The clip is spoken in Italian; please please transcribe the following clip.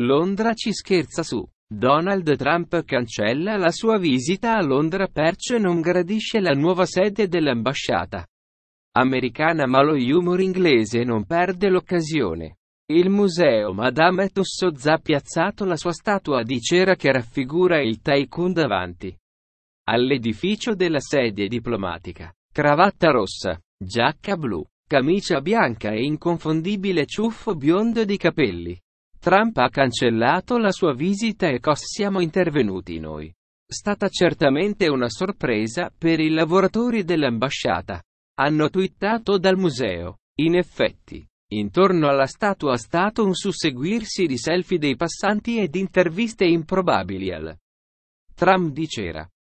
Londra ci scherza su. Donald Trump cancella la sua visita a Londra perciò non gradisce la nuova sede dell'ambasciata americana ma lo humor inglese non perde l'occasione. Il museo Madame Tussauds ha piazzato la sua statua di cera che raffigura il tycoon davanti all'edificio della sedia diplomatica. Cravatta rossa, giacca blu, camicia bianca e inconfondibile ciuffo biondo di capelli. Trump ha cancellato la sua visita e COS siamo intervenuti noi. Stata certamente una sorpresa per i lavoratori dell'ambasciata. Hanno twittato dal museo. In effetti, intorno alla statua è stato un susseguirsi di selfie dei passanti ed interviste improbabili al Trump di cera.